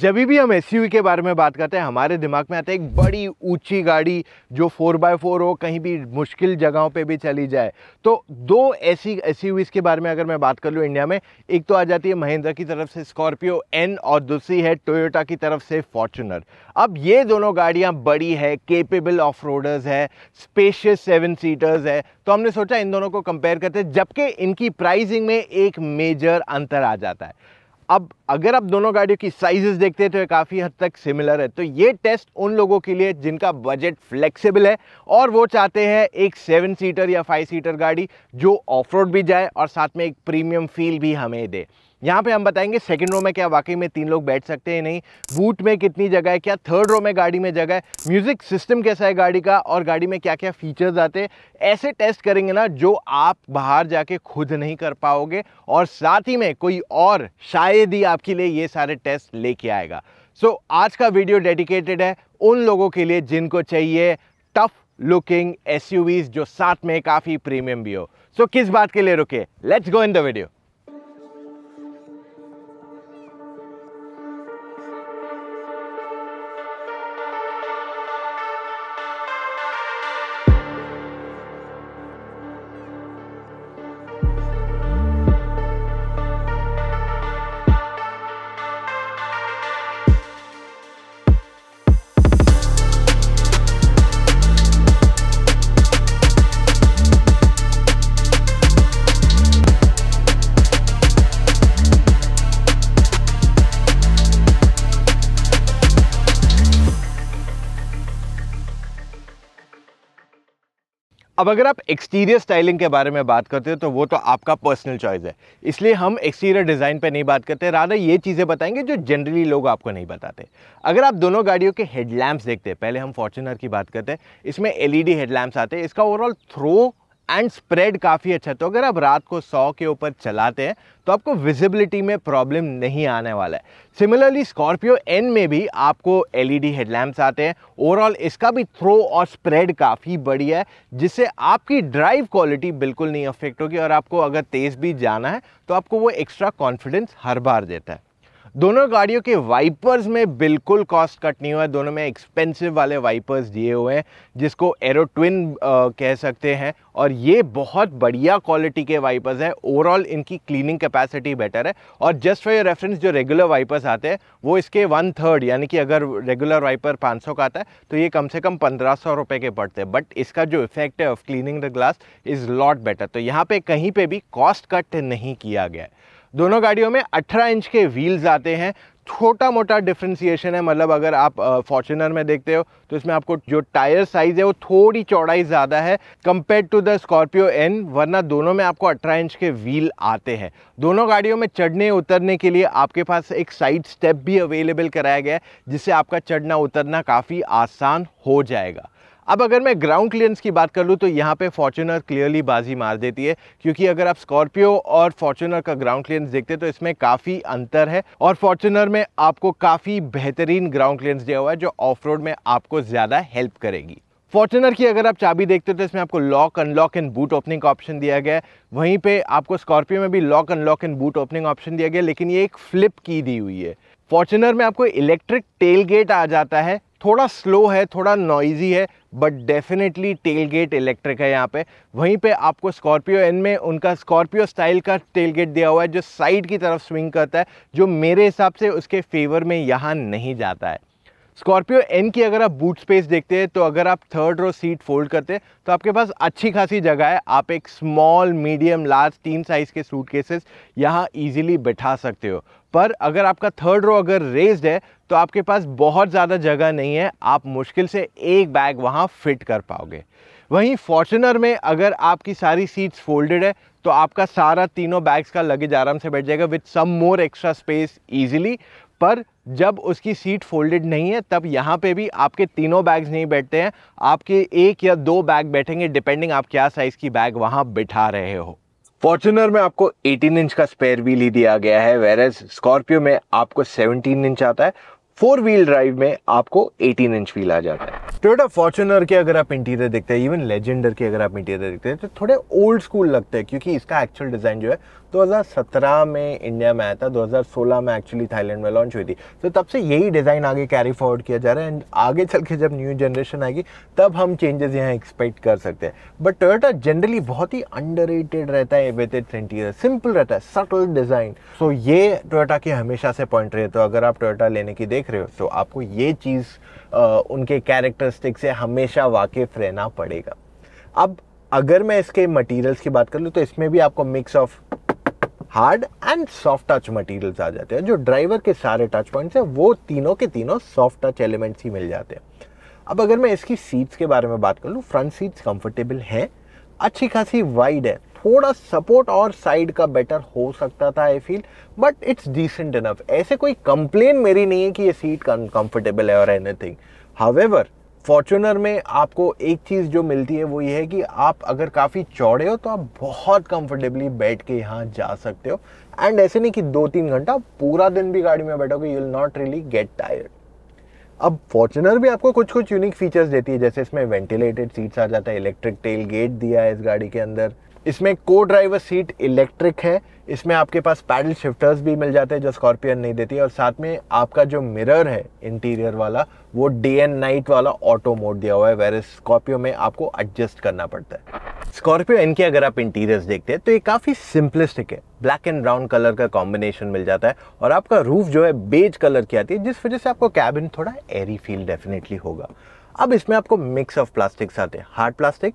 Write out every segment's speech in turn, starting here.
जब भी हम एस के बारे में बात करते हैं हमारे दिमाग में आता है एक बड़ी ऊंची गाड़ी जो फोर बाय फोर हो कहीं भी मुश्किल जगहों पे भी चली जाए तो दो ऐसी एस के बारे में अगर मैं बात कर लूँ इंडिया में एक तो आ जाती है महिंद्रा की तरफ से स्कॉर्पियो एन और दूसरी है टोयोटा की तरफ से फॉर्चुनर अब ये दोनों गाड़ियाँ बड़ी है केपेबल ऑफ रोडर्स है स्पेशियस सेवन सीटर्स है तो हमने सोचा इन दोनों को कंपेयर करते जबकि इनकी प्राइजिंग में एक मेजर अंतर आ जाता है अब अगर आप दोनों गाड़ियों की साइजेस देखते हैं तो ये काफ़ी हद तक सिमिलर है तो ये टेस्ट उन लोगों के लिए जिनका बजट फ्लेक्सिबल है और वो चाहते हैं एक सेवन सीटर या फाइव सीटर गाड़ी जो ऑफ रोड भी जाए और साथ में एक प्रीमियम फील भी हमें दे यहाँ पे हम बताएंगे सेकंड रो में क्या वाकई में तीन लोग बैठ सकते हैं नहीं बूट में कितनी जगह है क्या थर्ड रो में गाड़ी में जगह है म्यूज़िक सिस्टम कैसा है गाड़ी का और गाड़ी में क्या क्या फीचर्स आते हैं ऐसे टेस्ट करेंगे ना जो आप बाहर जाके खुद नहीं कर पाओगे और साथ ही में कोई और शायद ही आपके लिए ये सारे टेस्ट लेके आएगा सो so, आज का वीडियो डेडिकेटेड है उन लोगों के लिए जिनको चाहिए टफ लुकिंग एस जो साथ में काफ़ी प्रीमियम भी हो सो so, किस बात के लिए रुके let's go in the video अब अगर आप एक्सटीरियर स्टाइलिंग के बारे में बात करते हो तो वो तो आपका पर्सनल चॉइस है इसलिए हम एक्सटीरियर डिज़ाइन पे नहीं बात करते राधा ये चीज़ें बताएंगे जो जनरली लोग आपको नहीं बताते अगर आप दोनों गाड़ियों के हेडलैम्प्स देखते हैं पहले हम फॉर्चुनर की बात करते हैं इसमें एल ई हेडलैम्प्स आते हैं इसका ओवरऑल थ्रो एंड स्प्रेड काफ़ी अच्छा है तो अगर आप रात को 100 के ऊपर चलाते हैं तो आपको विजिबिलिटी में प्रॉब्लम नहीं आने वाला है सिमिलरली स्कॉर्पियो एन में भी आपको एलईडी हेडलैम्प्स e आते हैं ओवरऑल इसका भी थ्रो और स्प्रेड काफ़ी बढ़िया है जिससे आपकी ड्राइव क्वालिटी बिल्कुल नहीं अफेक्ट होगी और आपको अगर तेज़ भी जाना है तो आपको वो एक्स्ट्रा कॉन्फिडेंस हर बार देता है दोनों गाड़ियों के वाइपर्स में बिल्कुल कॉस्ट कट नहीं हुआ है दोनों में एक्सपेंसिव वाले वाइपर्स दिए हुए हैं जिसको एरो ट्विन कह सकते हैं और ये बहुत बढ़िया क्वालिटी के वाइपर्स हैं ओवरऑल इनकी क्लीनिंग कैपेसिटी बेटर है और जस्ट फॉर योर रेफरेंस जो रेगुलर वाइपर्स आते हैं वो इसके वन थर्ड यानी कि अगर रेगुलर वाइपर 500 का आता है तो ये कम से कम पंद्रह सौ रुपये के पड़ते हैं बट इसका जो इफेक्ट है of cleaning the glass is lot better तो यहाँ पर कहीं पर भी कॉस्ट कट नहीं किया गया है दोनों गाड़ियों में 18 इंच के व्हील्स आते हैं छोटा मोटा डिफ्रेंसीशन है मतलब अगर आप फॉर्चुनर में देखते हो तो इसमें आपको जो टायर साइज़ है वो थोड़ी चौड़ाई ज़्यादा है compare to the Scorpio N वरना दोनों में आपको 18 इंच के व्हील आते हैं दोनों गाड़ियों में चढ़ने उतरने के लिए आपके पास एक साइड स्टेप भी अवेलेबल कराया गया है जिससे आपका चढ़ना उतरना काफ़ी आसान हो जाएगा अब अगर मैं ग्राउंड क्लियरेंस की बात कर लूँ तो यहाँ पे फॉर्चुनर क्लियरली बाजी मार देती है क्योंकि अगर आप स्कॉर्पियो और फॉर्चुनर का ग्राउंड क्लियरेंस देखते हैं तो इसमें काफ़ी अंतर है और फॉर्चुनर में आपको काफ़ी बेहतरीन ग्राउंड क्लियरेंस दिया हुआ है जो ऑफ रोड में आपको ज़्यादा हेल्प करेगी फॉर्चुनर की अगर आप चाबी देखते हो तो इसमें आपको lock unlock and boot opening का ऑप्शन दिया गया है वहीं पे आपको स्कॉर्पियो में भी lock unlock and boot opening option दिया गया लेकिन ये एक फ्लिप की दी हुई है फॉर्चुनर में आपको इलेक्ट्रिक टेल गेट आ जाता है थोड़ा स्लो है थोड़ा नॉइजी है but definitely tailgate electric है यहाँ पे वहीं पे आपको स्कॉर्पियो एन में उनका स्कॉर्पियो स्टाइल का टेल गेट दिया हुआ है जो साइड की तरफ स्विंग करता है जो मेरे हिसाब से उसके फेवर में यहाँ नहीं जाता है स्कॉर्पियो एन की अगर आप बूट स्पेस देखते हैं तो अगर आप थर्ड रो सीट फोल्ड करते हैं तो आपके पास अच्छी खासी जगह है आप एक स्मॉल मीडियम लार्ज तीन साइज़ के सूट केसेस यहाँ ईजिली बैठा सकते हो पर अगर आपका थर्ड रो अगर रेज्ड है तो आपके पास बहुत ज़्यादा जगह नहीं है आप मुश्किल से एक बैग वहाँ फिट कर पाओगे वहीं फॉर्चुनर में अगर आपकी सारी सीट्स फोल्डेड है तो आपका सारा तीनों बैग्स का लगेज आराम से बैठ जाएगा with some more extra space easily पर जब उसकी सीट फोल्डेड नहीं है तब यहाँ पे भी आपके तीनों बैग्स नहीं बैठते हैं आपके एक या दो बैग बैठेंगे डिपेंडिंग आप क्या साइज़ की बैग वहाँ बिठा रहे हो फॉर्चुनर में आपको 18 इंच का स्पेयर व्हील ही दिया गया है वेर स्कॉर्पियो में आपको 17 इंच आता है फोर व्हील ड्राइव में आपको 18 इंच व्हील आ जाता है टोटा फॉर्चुनर के अगर आप इंटीरियर देखते हैं इवन लेजेंडर के अगर आप इंटीरियर देखते हैं तो थोड़े ओल्ड स्कूल लगते हैं क्योंकि इसका एक्चुअल डिज़ाइन जो है 2017 में इंडिया में आया था 2016 में एक्चुअली थाईलैंड में लॉन्च हुई थी तो तब से यही डिज़ाइन आगे कैरी फॉरवर्ड किया जा रहा है एंड आगे चल के जब न्यू जनरेशन आएगी तब हम चेंजेस यहाँ एक्सपेक्ट कर सकते हैं बट टोयोटा जनरली बहुत ही अंडर रहता है विद इट इंटीरियर सिंपल रहता है सटल डिज़ाइन सो ये टोयोटा की हमेशा से पॉइंट रहे तो अगर आप टोयोटा लेने की देख रहे हो तो आपको ये चीज़ उनके कैरेक्टरिस्टिक से हमेशा वाकिफ रहना पड़ेगा अब अगर मैं इसके मटेरियल्स की बात कर लूँ तो इसमें भी आपको mix of hard and soft touch materials आ जाते हैं जो ड्राइवर के सारे टच पॉइंट्स हैं वो तीनों के तीनों सॉफ्ट टच एलिमेंट्स ही मिल जाते हैं अब अगर मैं इसकी सीट्स के बारे में बात कर लूँ फ्रंट सीट्स कंफर्टेबल हैं अच्छी खासी वाइड है थोड़ा सपोर्ट और साइड का बेटर हो सकता था I feel but it's decent enough ऐसे कोई कंप्लेन मेरी नहीं है कि ये सीट अनकंफर्टेबल है और एनीथिंग हावेवर फॉर्चुनर में आपको एक चीज़ जो मिलती है वो ये है कि आप अगर काफ़ी चौड़े हो तो आप बहुत कंफर्टेबली बैठ के यहाँ जा सकते हो एंड ऐसे नहीं कि दो तीन घंटा पूरा दिन भी गाड़ी में बैठोगे you will not really get tired अब फॉर्चुनर भी आपको कुछ कुछ यूनिक फीचर्स देती है जैसे इसमें वेंटिलेटेड सीट्स आ जाता है इलेक्ट्रिक टेल गेट दिया है इस गाड़ी के अंदर इसमें को ड्राइवर सीट इलेक्ट्रिक है इसमें आपके पास पैडल शिफ्टर्स भी मिल जाते हैं जो स्कॉर्पियन नहीं देती और साथ में आपका जो मिरर है इंटीरियर वाला वो डे एंड नाइट वाला ऑटो मोड दिया हुआ है वेर स्कॉर्पियो में आपको एडजस्ट करना पड़ता है स्कॉर्पियो इनके अगर आप इंटीरियर्स देखते हैं तो ये काफ़ी सिंपलिस्टिक है ब्लैक एंड ब्राउन कलर का कॉम्बिनेशन मिल जाता है और आपका रूफ जो है बेज कलर की आती है जिस वजह से आपको कैबिन थोड़ा एरी फील डेफिनेटली होगा अब इसमें आपको मिक्स ऑफ प्लास्टिक्स आते हैं हार्ड प्लास्टिक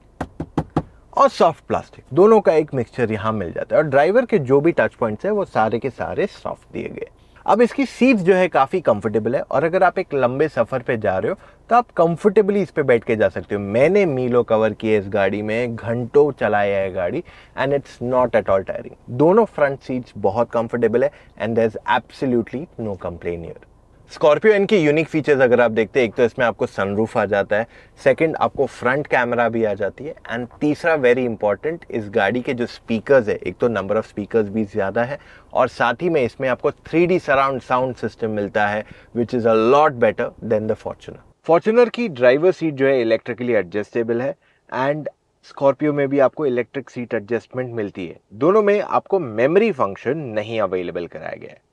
और सॉफ्ट प्लास्टिक दोनों का एक मिक्सचर यहाँ मिल जाता है और ड्राइवर के जो भी टच पॉइंट्स हैं वो सारे के सारे सॉफ्ट दिए गए अब इसकी सीट्स जो है काफ़ी कंफर्टेबल है और अगर आप एक लंबे सफ़र पे जा रहे हो तो आप कंफर्टेबली इस पे बैठ के जा सकते हो मैंने मीलो कवर किए इस गाड़ी में घंटों चलाया है गाड़ी and it's not at all tiring दोनों फ्रंट सीट्स बहुत कंफर्टेबल है and there is absolutely no complain your Scorpio इनके यूनिक फीचर्स अगर आप देखते हैं एक तो इसमें आपको सनरूफ आ जाता है सेकंड आपको फ्रंट कैमरा भी आ जाती है एंड तीसरा वेरी इंपॉर्टेंट इस गाड़ी के जो स्पीकर्स है एक तो नंबर ऑफ स्पीकर्स भी ज़्यादा है और साथ ही में इसमें आपको थ्री सराउंड साउंड सिस्टम मिलता है which is a lot better than the Fortuner Fortuner की ड्राइवर सीट जो है इलेक्ट्रिकली एडजस्टेबल है एंड स्कॉर्पियो में भी आपको इलेक्ट्रिक सीट एडजस्टमेंट मिलती है दोनों में आपको मेमोरी फंक्शन नहीं अवेलेबल कराया गया है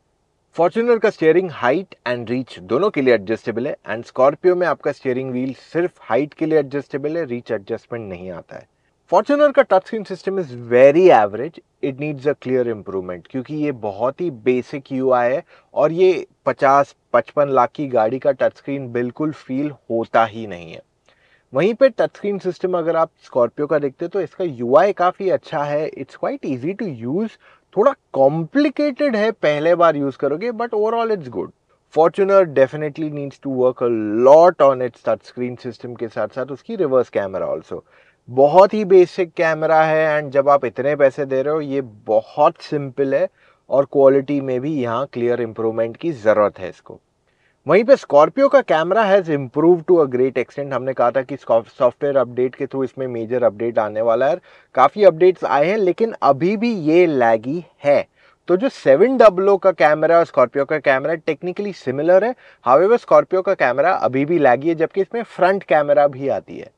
फॉर्चुनर का स्टेयरिंग हाइट एंड रीच दोनों के लिए एडजस्टेबल है एंड स्कॉर्पियो में आपका स्टेयरिंग व्हील सिर्फ हाइट के लिए एडजस्टेबल है रीच एडजस्टमेंट नहीं आता है फॉर्चुनर का touch screen system is very average it needs a clear improvement क्योंकि ये बहुत ही बेसिक यू है और ये 50 पचपन लाख की गाड़ी का टच स्क्रीन बिल्कुल फील होता ही नहीं है वहीं पे टच स्क्रीन सिस्टम अगर आप स्कॉर्पियो का देखते हो तो इसका यू काफ़ी अच्छा है it's quite easy to use थोड़ा कॉम्प्लिकेटेड है पहले बार यूज करोगे but overall it's good Fortuner definitely needs to work a lot on its touch screen system के साथ साथ उसकी रिवर्स कैमरा ऑल्सो बहुत ही बेसिक कैमरा है एंड जब आप इतने पैसे दे रहे हो ये बहुत सिंपल है और क्वालिटी में भी यहाँ क्लियर इम्प्रूवमेंट की ज़रूरत है इसको वहीं पे स्कॉर्पियो का camera has improve to a great extent हमने कहा था कि सॉफ्टवेयर अपडेट के थ्रू इसमें मेजर अपडेट आने वाला है काफ़ी अपडेट्स आए हैं लेकिन अभी भी ये लैगी है तो जो सेवन डब्लो का कैमरा और स्कॉर्पियो का कैमरा टेक्निकली सिमिलर है हावेवर स्कॉर्पियो का कैमरा अभी भी लैगी है जबकि इसमें फ्रंट कैमरा भी आती है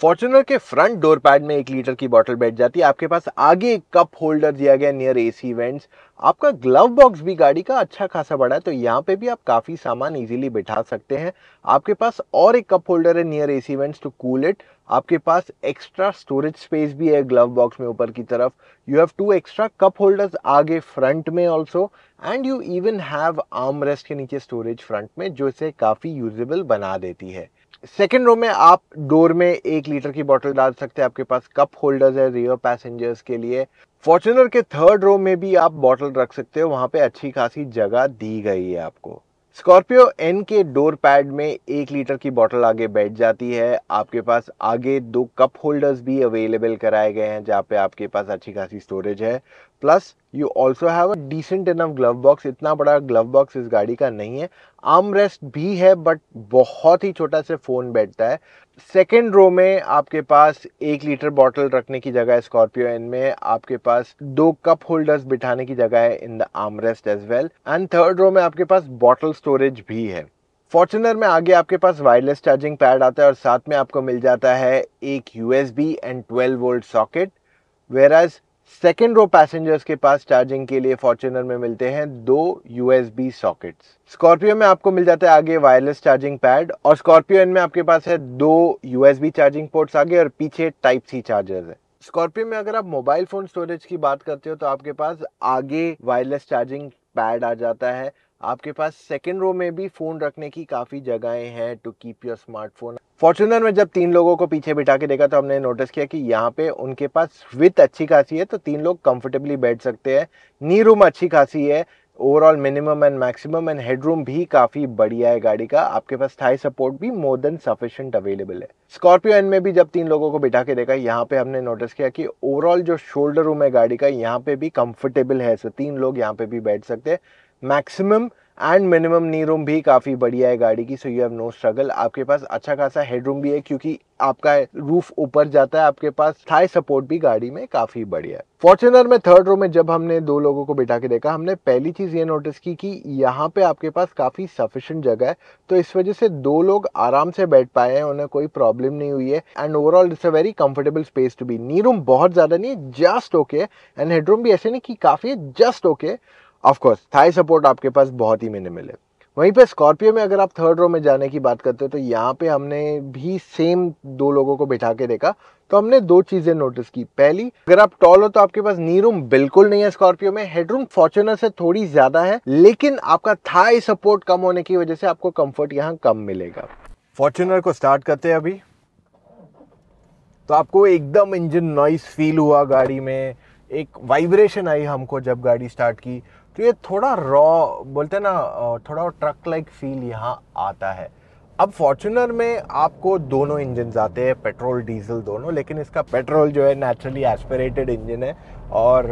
फॉर्चुनर के फ्रंट डोर पैड में एक लीटर की बॉटल बैठ जाती है आपके पास आगे एक कप होल्डर दिया गया नियर एसी वेंट्स आपका ग्लव बॉक्स भी गाड़ी का अच्छा खासा बड़ा है तो यहाँ पे भी आप काफ़ी सामान इजीली बिठा सकते हैं आपके पास और एक कप होल्डर है near AC vents to cool it आपके पास एक्स्ट्रा स्टोरेज स्पेस भी है ग्लव बॉक्स में ऊपर की तरफ you have two extra cup holders आगे फ्रंट में also and you even have armrest के नीचे स्टोरेज फ्रंट में जो इसे काफ़ी यूजेबल बना देती है सेकेंड रो में आप डोर में एक लीटर की बॉटल डाल सकते हैं आपके पास कप होल्डर्स है रियर पैसेंजर्स के लिए फॉर्चुनर के थर्ड रो में भी आप बॉटल रख सकते हो वहाँ पे अच्छी खासी जगह दी गई है आपको स्कॉर्पियो एन के डोर पैड में एक लीटर की बॉटल आगे बैठ जाती है आपके पास आगे दो कप होल्डर्स भी अवेलेबल कराए गए हैं जहाँ पे आपके पास अच्छी खासी स्टोरेज है plus you also have a decent enough glove box इतना बड़ा ग्लव बॉक्स इस गाड़ी का नहीं है आर्म रेस्ट भी है बट बहुत ही छोटा से फ़ोन बैठता है सेकेंड रो में आपके पास एक लीटर बॉटल रखने की जगह है स्कॉर्पियो एन में आपके पास दो कप होल्डर्स बिठाने की जगह है in the armrest as well and third row में आपके पास बॉटल स्टोरेज भी है फॉर्चुनर में आगे आपके पास वायरलेस चार्जिंग पैड आता है और साथ में आपको मिल जाता है एक USB B and twelve volt socket whereas second row passengers के पास चार्जिंग के लिए फॉर्चुनर में मिलते हैं दो यूएसबी सॉकेट्स स्कॉर्पियो में आपको मिल जाता है आगे वायरलेस चार्जिंग पैड और स्कॉर्पियो इनमें आपके पास है दो यूएसबी चार्जिंग पोर्ट्स आगे और पीछे टाइप सी चार्जर्स है स्कॉर्पियो में अगर आप मोबाइल फोन स्टोरेज की बात करते हो तो आपके पास आगे वायरलेस चार्जिंग पैड आ जाता है आपके पास सेकेंड रो में भी फ़ोन रखने की काफ़ी जगहें हैं to keep your smartphone Fortuner में जब तीन लोगों को पीछे बिठा के देखा तो हमने नोटिस किया कि यहाँ पे उनके पास विथ अच्छी खासी है तो तीन लोग कंफर्टेबली बैठ सकते हैं नी रूम अच्छी खासी है overall minimum and maximum and headroom भी काफ़ी बढ़िया है गाड़ी का आपके पास थाई सपोर्ट भी मोर देन सफिशियंट अवेलेबल है स्कॉर्पियो एन में भी जब तीन लोगों को बिठा के देखा यहाँ पे हमने नोटिस किया कि ओवरऑल जो शोल्डर रूम है गाड़ी का यहाँ पे भी कंफर्टेबल है सो तीन लोग यहाँ पे भी बैठ सकते हैं maximum and minimum knee room भी काफ़ी बढ़िया है गाड़ी की so you have no struggle आपके पास अच्छा खासा हेडरूम भी है क्योंकि आपका रूफ ऊपर जाता है आपके पास थाई सपोर्ट भी गाड़ी में काफ़ी बढ़िया है फॉर्चुनर में थर्ड रो में जब हमने दो लोगों को बिठा के देखा हमने पहली चीज़ ये नोटिस की कि यहाँ पे आपके पास काफ़ी सफिशेंट जगह है तो इस वजह से दो लोग आराम से बैठ पाए हैं उन्हें कोई प्रॉब्लम नहीं हुई है and overall it's a very comfortable space to be knee room बहुत ज़्यादा नहीं जस्ट ओके एंड हेडरूम भी ऐसे नहीं कि काफ़ी just okay of course thigh support आपके पास बहुत ही मिनिमल है वहीं पे स्कॉर्पियो में अगर आप थर्ड रो में जाने की बात करते हो तो यहाँ पे हमने भी सेम दो लोगों को बिठा के देखा तो हमने दो चीज़ें नोटिस की पहली अगर आप टॉल हो तो आपके पास नी रूम बिल्कुल नहीं है स्कॉर्पियो में हेडरूम फॉर्चुनर से थोड़ी ज़्यादा है लेकिन आपका थाई सपोर्ट कम होने की वजह से आपको कम्फर्ट यहाँ कम मिलेगा फॉर्चुनर को स्टार्ट करते हैं अभी तो आपको एकदम इंजन नॉइस फील हुआ गाड़ी में एक वाइब्रेशन आई हमको जब गाड़ी स्टार्ट की तो ये थोड़ा रॉ बोलते हैं ना थोड़ा ट्रक लाइक फील यहाँ आता है अब फॉर्चुनर में आपको दोनों इंजन आते हैं पेट्रोल डीजल दोनों लेकिन इसका पेट्रोल जो है नेचुरली एस्पिरेटेड इंजन है और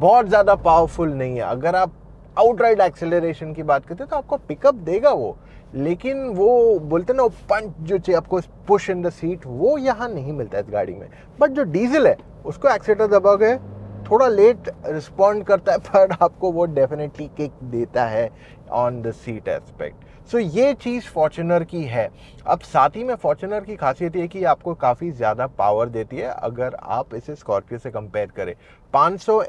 बहुत ज़्यादा पावरफुल नहीं है अगर आप आउटराइड एक्सेलरेशन की बात करते हैं तो आपको पिकअप देगा वो लेकिन वो बोलते ना वो पंच जो चाहिए आपको पुश इन द सीट वो यहाँ नहीं मिलता है इस गाड़ी में बट जो डीजल है उसको एक्सीटर दबाओगे थोड़ा लेट रिस्पॉन्ड करता है पर आपको वो डेफिनेटली किक देता है on the seat aspect so ये चीज़ फॉर्चुनर की है अब साथ ही में फॉर्चुनर की खासियत ये कि आपको काफ़ी ज़्यादा पावर देती है अगर आप इसे स्कॉर्पियो से कंपेयर करें 500 सौ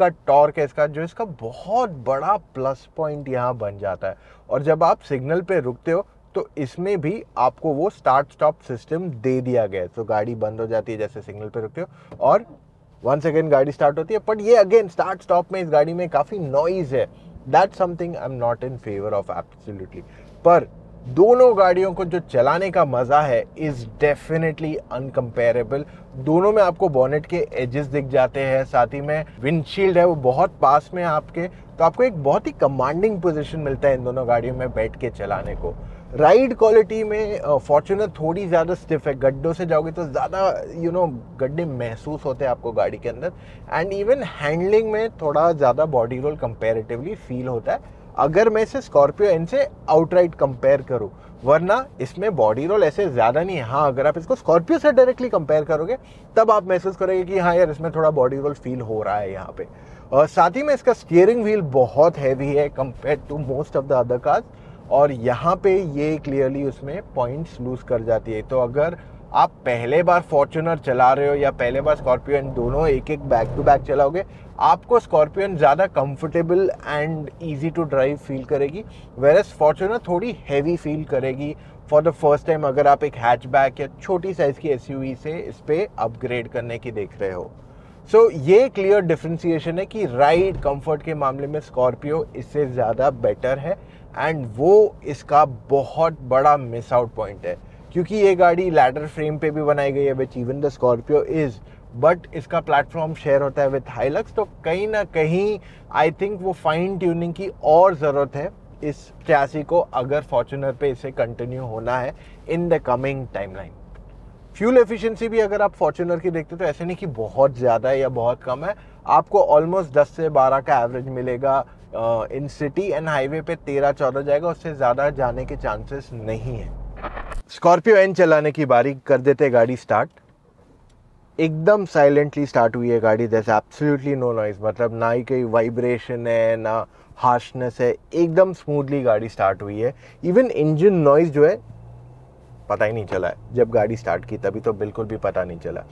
का टॉर्क है इसका जो इसका बहुत बड़ा प्लस पॉइंट यहाँ बन जाता है और जब आप सिग्नल पे रुकते हो तो इसमें भी आपको वो स्टार्ट स्टॉप सिस्टम दे दिया गया है तो गाड़ी बंद हो जाती है जैसे सिग्नल पे रुकते हो और वन सेकेंड गाड़ी स्टार्ट होती है बट ये अगेन स्टार्ट स्टॉप में इस गाड़ी में काफ़ी नॉइज है that something I am not in favour of absolutely पर दोनों गाड़ियों को जो चलाने का मज़ा है इज़ डेफिनेटली अनकम्पेरेबल दोनों में आपको बॉनेट के एजेस दिख जाते हैं साथ ही में विंडशील्ड है वो बहुत पास में आपके तो आपको एक बहुत ही कमांडिंग पोजीशन मिलता है इन दोनों गाड़ियों में बैठ के चलाने को राइड क्वालिटी में फॉर्चुनर थोड़ी ज़्यादा स्टिफ है गड्ढों से जाओगे तो ज़्यादा यू नो गड्ढे महसूस होते हैं आपको गाड़ी के अंदर एंड इवन हैंडलिंग में थोड़ा ज़्यादा बॉडी रोल कंपेरेटिवली फील होता है अगर मैं इसे स्कॉर्पियो एन से आउटराइट कंपेयर करूँ वरना इसमें बॉडी रोल ऐसे ज़्यादा नहीं है हाँ अगर आप इसको स्कॉर्पियो से डायरेक्टली कंपेयर करोगे तब आप महसूस करोगे कि हाँ यार इसमें थोड़ा बॉडी रोल फील हो रहा है यहाँ पे और साथ ही में इसका स्टीयरिंग व्हील बहुत हैवी है compare to most of the other cars और यहाँ पे ये क्लियरली उसमें पॉइंट्स लूज कर जाती है तो अगर आप पहले बार फॉर्चुनर चला रहे हो या पहले बार स्कॉर्पियन दोनों एक एक बैक टू बैक चलाओगे आपको स्कॉर्पियन ज़्यादा comfortable and easy to drive feel करेगी वेरस फॉर्चुनर थोड़ी हैवी फील करेगी फॉर द फर्स्ट टाइम अगर आप एक हैचबैक या छोटी साइज़ की एस से इस पर अपग्रेड करने की देख रहे हो सो so, ये क्लियर डिफ्रेंसीशन है कि राइड कंफर्ट के मामले में स्कॉर्पियो इससे ज़्यादा बेटर है एंड वो इसका बहुत बड़ा मिस आउट पॉइंट है क्योंकि ये गाड़ी लैडर फ्रेम पे भी बनाई गई है which even the Scorpio is but इसका प्लेटफॉर्म शेयर होता है विथ हाईलक्स तो कहीं ना कहीं आई थिंक वो फाइन ट्यूनिंग की और ज़रूरत है इस चैसी को अगर फॉर्चुनर पे इसे कंटिन्यू होना है in the coming timeline fuel efficiency भी अगर आप फॉर्चुनर की देखते हो तो ऐसे नहीं कि बहुत ज़्यादा है या बहुत कम है आपको ऑलमोस्ट 10 से 12 का एवरेज मिलेगा इन सिटी एंड हाईवे पे तेरह चौदह जाएगा उससे ज़्यादा जाने के चांसेस नहीं है स्कॉर्पियो एन चलाने की बारी कर देते गाड़ी स्टार्ट एकदम साइलेंटली स्टार्ट हुई है गाड़ी जैसे एब्सोल्युटली नो नॉइज़ मतलब ना ही कोई वाइब्रेशन है ना हार्शनेस है एकदम स्मूथली गाड़ी स्टार्ट हुई है इवन इंजन नॉइज़ जो है पता ही नहीं चला है जब गाड़ी स्टार्ट की तभी तो बिल्कुल भी पता नहीं चला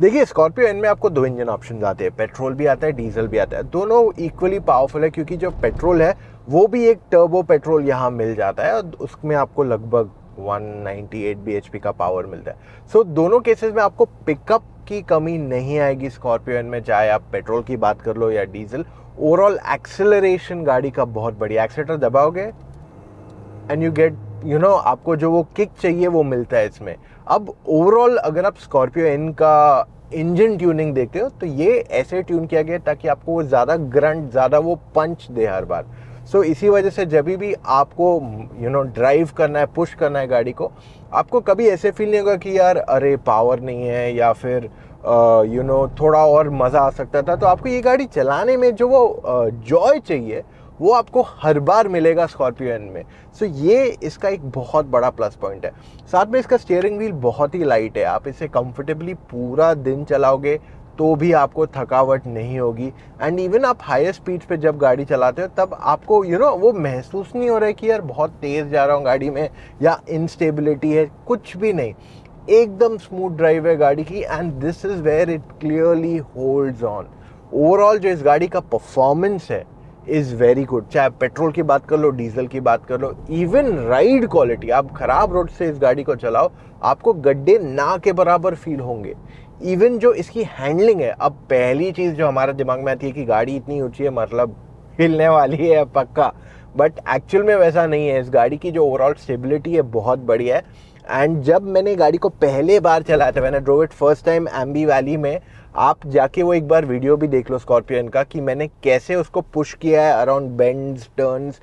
देखिए स्कॉर्पियो एन में आपको दो इंजन ऑप्शन आते हैं पेट्रोल भी आता है डीजल भी आता है दोनों इक्वली पावरफुल है क्योंकि जो पेट्रोल है वो भी एक टर्बो पेट्रोल यहाँ मिल जाता है और उसमें आपको लगभग 198 bhp का पावर मिलता है सो so, दोनों केसेस में आपको पिकअप की कमी नहीं आएगी स्कॉर्पियो एन में चाहे आप पेट्रोल की बात कर लो या डीजल ओवरऑल एक्सेलरेशन गाड़ी का बहुत बढ़िया एक्सेटर दबाओगे and you get you know आपको जो वो किक चाहिए वो मिलता है इसमें अब ओवरऑल अगर आप स्कॉर्पियो एन का इंजन ट्यूनिंग देखते हो तो ये ऐसे ट्यून किया गया ताकि आपको वो ज़्यादा ग्रंट ज़्यादा वो पंच दे हर बार सो so, इसी वजह से जब भी आपको यू नो ड्राइव करना है पुश करना है गाड़ी को आपको कभी ऐसे फील नहीं होगा कि यार अरे पावर नहीं है या फिर यू नो थोड़ा और मज़ा आ सकता था तो आपको ये गाड़ी चलाने में जो वो जॉय चाहिए वो आपको हर बार मिलेगा स्कॉर्पियो एन में सो so, ये इसका एक बहुत बड़ा प्लस पॉइंट है साथ में इसका स्टीयरिंग व्हील बहुत ही लाइट है आप इसे कंफर्टेबली पूरा दिन चलाओगे तो भी आपको थकावट नहीं होगी एंड इवन आप हायर स्पीड पे जब गाड़ी चलाते हो तब आपको यू you नो know, वो महसूस नहीं हो रहा है कि यार बहुत तेज़ जा रहा हूँ गाड़ी में या इनस्टेबिलिटी है कुछ भी नहीं एकदम स्मूथ ड्राइव है गाड़ी की and this is where it clearly holds on overall जो इस गाड़ी का परफॉर्मेंस है इज़ वेरी गुड चाहे आप पेट्रोल की बात कर लो डीजल की बात कर लो इवन राइड क्वालिटी आप ख़राब रोड से इस गाड़ी को चलाओ आपको गड्ढे ना के बराबर फील होंगे इवन जो इसकी हैंडलिंग है अब पहली चीज़ जो हमारे दिमाग में आती है कि गाड़ी इतनी ऊँची है मतलब हिलने वाली है पक्का बट एक्चुअल में वैसा नहीं है इस गाड़ी की जो ओवरऑल स्टेबिलिटी है बहुत बढ़िया है एंड जब मैंने गाड़ी को पहले बार चलाया था मैंने drove it first time Aamby Valley में आप जाके वो एक बार वीडियो भी देख लो स्कॉर्पियन का कि मैंने कैसे उसको पुश किया है अराउंड बेंड्स टर्न्स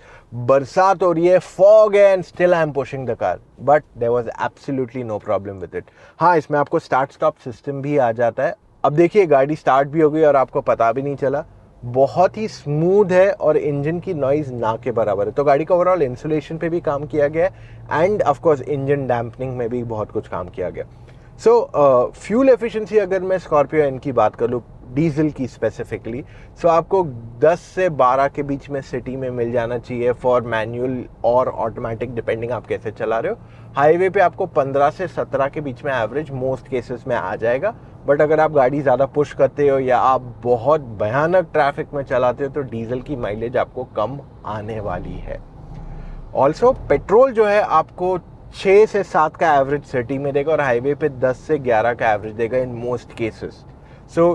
बरसात हो रही है फॉग है and still I am pushing the car but there was absolutely no problem with it हाँ इसमें आपको स्टार्ट स्टॉप सिस्टम भी आ जाता है अब देखिए गाड़ी स्टार्ट भी हो गई और आपको पता भी नहीं चला बहुत ही स्मूथ है और इंजन की नॉइज़ ना के बराबर है तो गाड़ी का ओवरऑल इंसुलेशन पे भी काम किया गया है and of course engine damping में भी बहुत कुछ काम किया गया सो फ्यूल एफिशिएंसी अगर मैं स्कॉर्पियो एन की बात कर लूँ डीजल की स्पेसिफिकली सो so आपको 10 से 12 के बीच में सिटी में मिल जाना चाहिए फॉर मैनुअल और ऑटोमेटिक डिपेंडिंग आप कैसे चला रहे हो हाईवे पे आपको 15 से 17 के बीच में एवरेज मोस्ट केसेस में आ जाएगा बट अगर आप गाड़ी ज़्यादा पुश करते हो या आप बहुत भयानक ट्रैफिक में चलाते हो तो डीजल की माइलेज आपको कम आने वाली है ऑल्सो पेट्रोल जो है आपको छः से सात का एवरेज सिटी में देगा और हाईवे पे दस से ग्यारह का एवरेज देगा in most cases so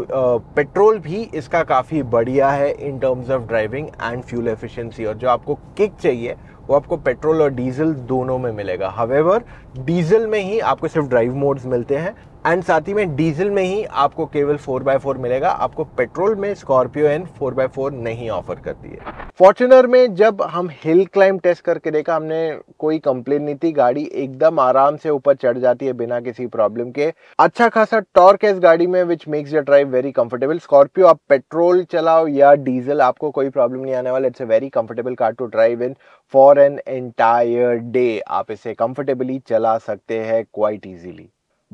petrol भी इसका काफ़ी बढ़िया है in terms of driving and fuel efficiency और जो आपको किक चाहिए वो आपको पेट्रोल और डीजल दोनों में मिलेगा हवेवर डीजल में ही आपको सिर्फ ड्राइव मोड्स मिलते हैं एंड साथ ही में डीजल में ही आपको केवल 4x4 मिलेगा आपको पेट्रोल में स्कॉर्पियो एन 4x4 नहीं ऑफर करती है फॉर्चुनर में जब हम हिल क्लाइंब टेस्ट करके देखा हमने कोई कंप्लेन नहीं थी गाड़ी एकदम आराम से ऊपर चढ़ जाती है बिना किसी प्रॉब्लम के अच्छा खासा टॉर्क है इस गाड़ी में which makes your drive very comfortable Scorpio आप पेट्रोल चलाओ या डीजल आपको कोई प्रॉब्लम नहीं आने वाला it's a very comfortable car to drive in for an entire day आप इसे कंफर्टेबली चला सकते हैं क्वाइट ईजिली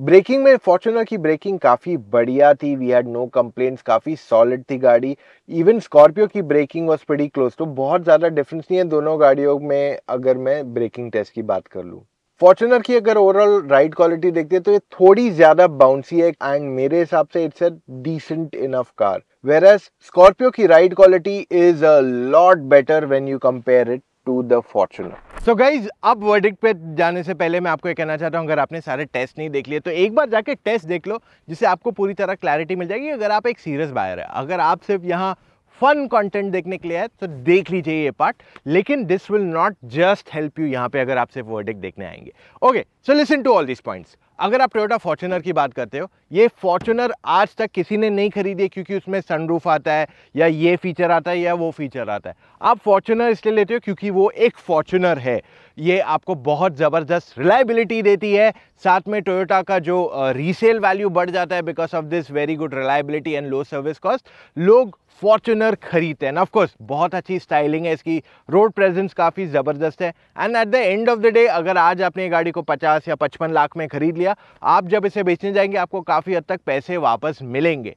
ब्रेकिंग में फॉर्चुनर की ब्रेकिंग काफ़ी बढ़िया थी वी हैड नो कंप्लेंट्स काफ़ी सॉलिड थी गाड़ी इवन स्कॉर्पियो की ब्रेकिंग वॉज बड़ी क्लोज तो बहुत ज़्यादा डिफरेंस नहीं है दोनों गाड़ियों में अगर मैं ब्रेकिंग टेस्ट की बात कर लूँ फॉर्चुनर की अगर ओवरऑल राइड क्वालिटी देखते हैं तो ये थोड़ी ज़्यादा बाउंसी है एंड मेरे हिसाब से it's a decent enough car whereas Scorpio की ride quality is a lot better when you compare it to the Fortuner so guys अब वर्डिक पे जाने से पहले मैं आपको ये कहना चाहता हूँ अगर आपने सारे टेस्ट नहीं देख लिए तो एक बार जाके टेस्ट देख लो जिससे आपको पूरी तरह क्लैरिटी मिल जाएगी अगर आप एक सीरियस बायर है अगर आप सिर्फ यहाँ फन कंटेंट देखने के लिए है तो देख लीजिए ये पार्ट लेकिन this will not just help you यहाँ पे अगर आप सिर्फ वर्डिक देखने आएंगे okay so listen to all this points अगर आप टोयोटा फॉर्चुनर की बात करते हो ये फॉर्चुनर आज तक किसी ने नहीं खरीदी क्योंकि उसमें सनरूफ आता है या ये फीचर आता है या वो फीचर आता है आप फॉर्चुनर इसलिए लेते हो क्योंकि वो एक फॉर्चुनर है ये आपको बहुत ज़बरदस्त रिलायबिलिटी देती है साथ में टोयोटा का जो रीसेल वैल्यू बढ़ जाता है because of this very good reliability and low service cost लोग फॉर्चुनर खरीदते हैं ऑफकोर्स बहुत अच्छी स्टाइलिंग है इसकी रोड प्रेजेंस काफ़ी ज़बरदस्त है and at the end of the day अगर आज आपने ये गाड़ी को 50 या 55 लाख में ख़रीद लिया आप जब इसे बेचने जाएंगे आपको काफ़ी हद तक पैसे वापस मिलेंगे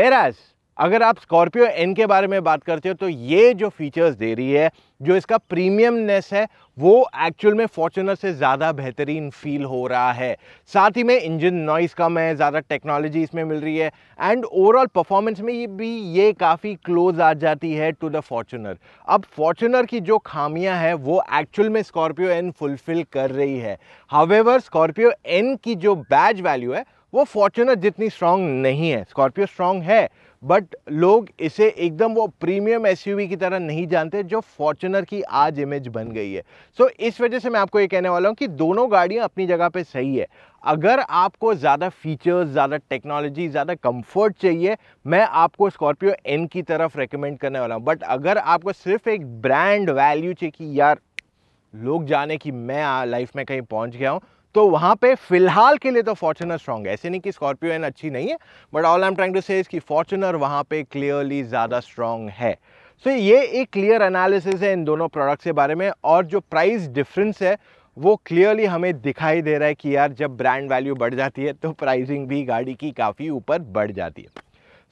वेराज अगर आप स्कॉर्पियो एन के बारे में बात करते हो तो ये जो फीचर्स दे रही है जो इसका प्रीमियमनेस है वो एक्चुअल में फॉर्चुनर से ज़्यादा बेहतरीन फील हो रहा है साथ ही में इंजन नॉइस कम है ज़्यादा टेक्नोलॉजी इसमें मिल रही है एंड ओवरऑल परफॉर्मेंस में ये भी ये काफ़ी क्लोज आ जाती है टू द फॉर्चुनर अब फॉर्चुनर की जो खामियां हैं वो एक्चुअल में स्कॉर्पियो एन फुलफिल कर रही है हावेवर स्कॉर्पियो एन की जो बैज वैल्यू है वो फॉर्चुनर जितनी स्ट्रांग नहीं है स्कॉर्पियो स्ट्रांग है बट लोग इसे एकदम वो प्रीमियम एस की तरह नहीं जानते जो फॉर्चुनर की आज इमेज बन गई है सो so, इस वजह से मैं आपको ये कहने वाला हूँ कि दोनों गाड़ियाँ अपनी जगह पे सही है अगर आपको ज़्यादा फीचर्स ज़्यादा टेक्नोलॉजी ज़्यादा कंफर्ट चाहिए मैं आपको स्कॉर्पियो एन की तरफ रेकमेंड करने वाला हूँ बट अगर आपको सिर्फ एक ब्रांड वैल्यू चाहिए कि यार लोग जाने कि मैं लाइफ में कहीं पहुँच गया हूँ तो वहाँ पे फिलहाल के लिए तो फॉर्चुनर स्ट्रॉन्ग है ऐसे नहीं कि स्कॉर्पियो एन अच्छी नहीं है but all I am trying to say कि फॉर्चुनर वहाँ पे क्लियरली ज़्यादा स्ट्रॉन्ग है सो so, ये एक क्लियर एनालिसिस है इन दोनों प्रोडक्ट्स के बारे में और जो प्राइस डिफरेंस है वो क्लियरली हमें दिखाई दे रहा है कि यार जब ब्रांड वैल्यू बढ़ जाती है तो प्राइसिंग भी गाड़ी की काफ़ी ऊपर बढ़ जाती है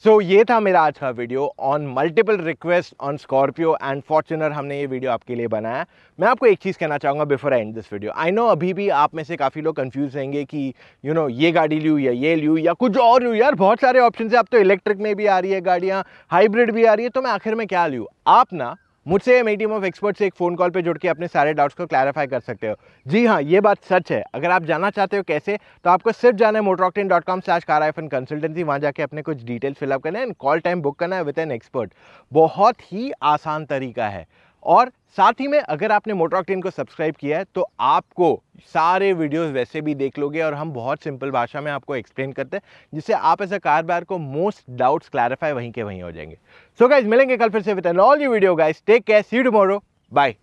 सो so, ये था मेरा आज का video on multiple request on Scorpio and Fortuner हमने ये वीडियो आपके लिए बनाया मैं आपको एक चीज़ कहना चाहूँगा before I end this video I know अभी भी आप में से काफ़ी लोग कंफ्यूज रहेंगे कि यू you नो know, ये गाड़ी लूँ या ये लूँ या कुछ और लूँ यार बहुत सारे ऑप्शन है आप तो इलेक्ट्रिक में भी आ रही है गाड़ियाँ हाइब्रिड भी आ रही है तो मैं आखिर में क्या लूँ आप ना मुझसे मेरी टीम ऑफ एक्सपर्ट से एक फ़ोन कॉल पे जुड़ के अपने सारे डाउट्स को क्लैरिफाई कर सकते हो जी हाँ ये बात सच है अगर आप जानना चाहते हो कैसे तो आपको सिर्फ जाना है Motoroctane dot com slash car F consultancy वहाँ जाके अपने कुछ डिटेल्स फिलअप करना है एंड कॉल टाइम बुक करना है विद एन एक्सपर्ट बहुत ही आसान तरीका है और साथ ही में अगर आपने टेन को सब्सक्राइब किया है तो आपको सारे वीडियोस वैसे भी देख लोगे और हम बहुत सिंपल भाषा में आपको एक्सप्लेन करते हैं जिससे आप अ कार बार को मोस्ट डाउट्स क्लैरिफाई वहीं के वहीं हो जाएंगे सो गाइज मिलेंगे कल फिर से with an all new video guys take care see tomorrow bye